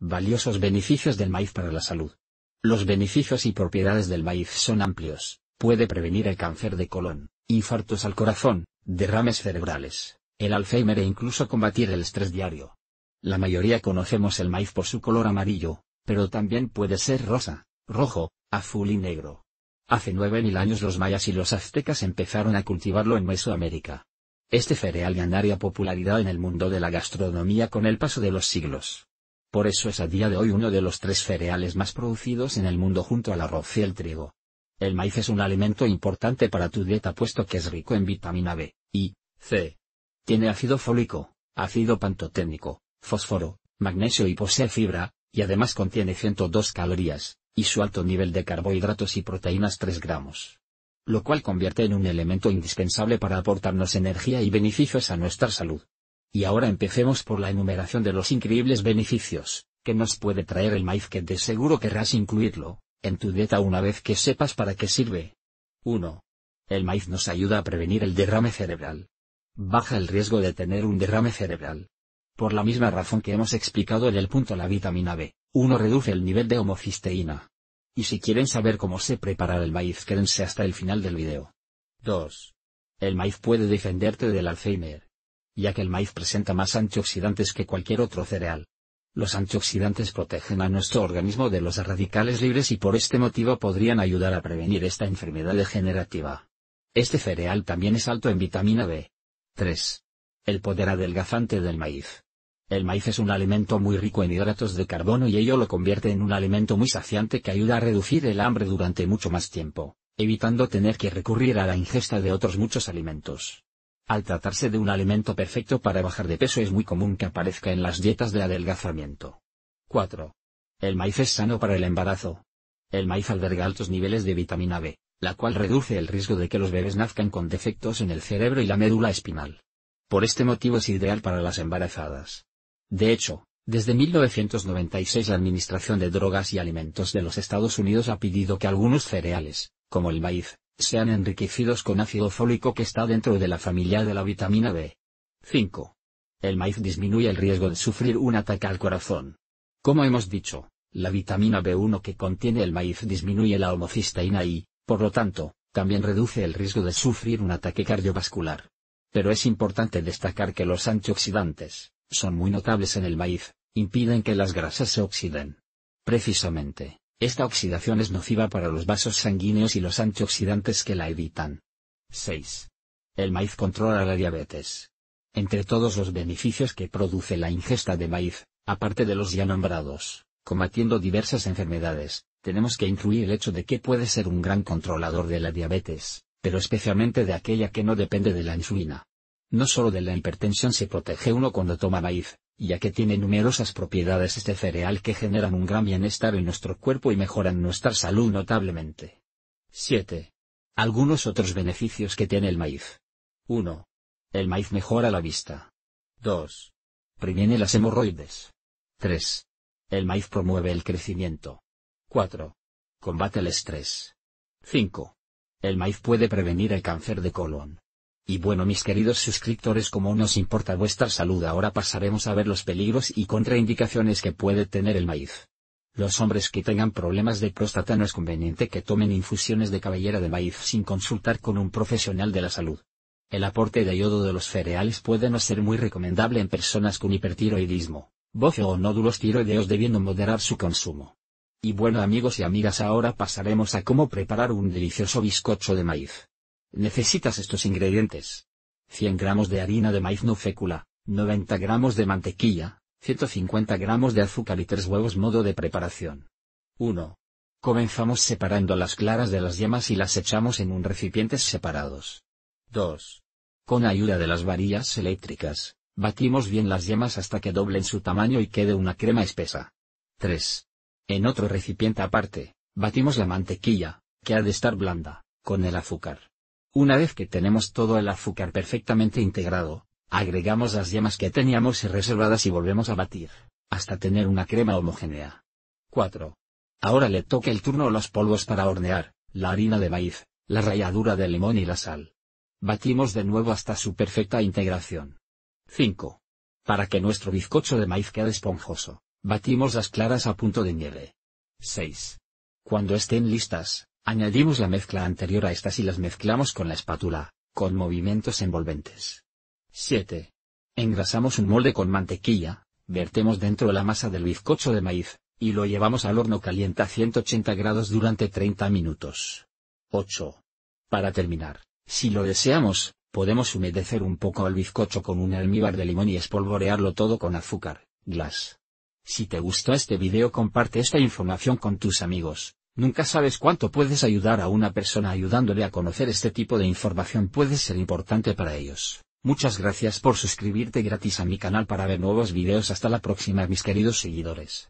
Valiosos beneficios del maíz para la salud. Los beneficios y propiedades del maíz son amplios. Puede prevenir el cáncer de colon, infartos al corazón, derrames cerebrales, el Alzheimer e incluso combatir el estrés diario. La mayoría conocemos el maíz por su color amarillo, pero también puede ser rosa, rojo, azul y negro. Hace 9.000 años los mayas y los aztecas empezaron a cultivarlo en Mesoamérica. Este cereal ganaría popularidad en el mundo de la gastronomía con el paso de los siglos. Por eso es a día de hoy uno de los tres cereales más producidos en el mundo junto al arroz y el trigo. El maíz es un alimento importante para tu dieta puesto que es rico en vitamina B, y C. Tiene ácido fólico, ácido pantoténico, fósforo, magnesio y posee fibra, y además contiene 102 calorías, y su alto nivel de carbohidratos y proteínas 3 gramos. Lo cual convierte en un elemento indispensable para aportarnos energía y beneficios a nuestra salud. Y ahora empecemos por la enumeración de los increíbles beneficios que nos puede traer el maíz que de seguro querrás incluirlo en tu dieta una vez que sepas para qué sirve. 1. El maíz nos ayuda a prevenir el derrame cerebral. Baja el riesgo de tener un derrame cerebral. Por la misma razón que hemos explicado en el punto la vitamina B, uno reduce el nivel de homocisteína. Y si quieren saber cómo se prepara el maíz, quédense hasta el final del video. 2. El maíz puede defenderte del Alzheimer ya que el maíz presenta más antioxidantes que cualquier otro cereal. Los antioxidantes protegen a nuestro organismo de los radicales libres y por este motivo podrían ayudar a prevenir esta enfermedad degenerativa. Este cereal también es alto en vitamina B. 3. El poder adelgazante del maíz. El maíz es un alimento muy rico en hidratos de carbono y ello lo convierte en un alimento muy saciante que ayuda a reducir el hambre durante mucho más tiempo, evitando tener que recurrir a la ingesta de otros muchos alimentos. Al tratarse de un alimento perfecto para bajar de peso es muy común que aparezca en las dietas de adelgazamiento. 4. El maíz es sano para el embarazo. El maíz alberga altos niveles de vitamina B, la cual reduce el riesgo de que los bebés nazcan con defectos en el cerebro y la médula espinal. Por este motivo es ideal para las embarazadas. De hecho, desde 1996 la Administración de Drogas y Alimentos de los Estados Unidos ha pedido que algunos cereales, como el maíz, sean enriquecidos con ácido fólico que está dentro de la familia de la vitamina B. 5. El maíz disminuye el riesgo de sufrir un ataque al corazón. Como hemos dicho, la vitamina B1 que contiene el maíz disminuye la homocisteína y, por lo tanto, también reduce el riesgo de sufrir un ataque cardiovascular. Pero es importante destacar que los antioxidantes, son muy notables en el maíz, impiden que las grasas se oxiden. Precisamente, esta oxidación es nociva para los vasos sanguíneos y los antioxidantes que la evitan. 6. El maíz controla la diabetes. Entre todos los beneficios que produce la ingesta de maíz, aparte de los ya nombrados, combatiendo diversas enfermedades, tenemos que incluir el hecho de que puede ser un gran controlador de la diabetes, pero especialmente de aquella que no depende de la insulina. No solo de la hipertensión se protege uno cuando toma maíz, ya que tiene numerosas propiedades este cereal que generan un gran bienestar en nuestro cuerpo y mejoran nuestra salud notablemente. 7. Algunos otros beneficios que tiene el maíz. 1. El maíz mejora la vista. 2. Previene las hemorroides. 3. El maíz promueve el crecimiento. 4. Combate el estrés. 5. El maíz puede prevenir el cáncer de colon. Y bueno mis queridos suscriptores como nos importa vuestra salud ahora pasaremos a ver los peligros y contraindicaciones que puede tener el maíz. Los hombres que tengan problemas de próstata no es conveniente que tomen infusiones de cabellera de maíz sin consultar con un profesional de la salud. El aporte de yodo de los cereales puede no ser muy recomendable en personas con hipertiroidismo, bocio o nódulos tiroideos debiendo moderar su consumo. Y bueno amigos y amigas ahora pasaremos a cómo preparar un delicioso bizcocho de maíz. Necesitas estos ingredientes. 100 gramos de harina de maíz no fécula, 90 gramos de mantequilla, 150 gramos de azúcar y 3 huevos modo de preparación. 1. Comenzamos separando las claras de las yemas y las echamos en un recipiente separados. 2. Con ayuda de las varillas eléctricas, batimos bien las yemas hasta que doblen su tamaño y quede una crema espesa. 3. En otro recipiente aparte, batimos la mantequilla, que ha de estar blanda, con el azúcar una vez que tenemos todo el azúcar perfectamente integrado, agregamos las yemas que teníamos reservadas y volvemos a batir, hasta tener una crema homogénea. 4. Ahora le toca el turno a los polvos para hornear, la harina de maíz, la ralladura de limón y la sal. Batimos de nuevo hasta su perfecta integración. 5. Para que nuestro bizcocho de maíz quede esponjoso, batimos las claras a punto de nieve. 6. Cuando estén listas, Añadimos la mezcla anterior a estas y las mezclamos con la espátula, con movimientos envolventes. 7. Engrasamos un molde con mantequilla, vertemos dentro la masa del bizcocho de maíz, y lo llevamos al horno caliente a 180 grados durante 30 minutos. 8. Para terminar, si lo deseamos, podemos humedecer un poco el bizcocho con un almíbar de limón y espolvorearlo todo con azúcar, glas. Si te gustó este video comparte esta información con tus amigos, Nunca sabes cuánto puedes ayudar a una persona ayudándole a conocer este tipo de información puede ser importante para ellos. Muchas gracias por suscribirte gratis a mi canal para ver nuevos videos hasta la próxima mis queridos seguidores.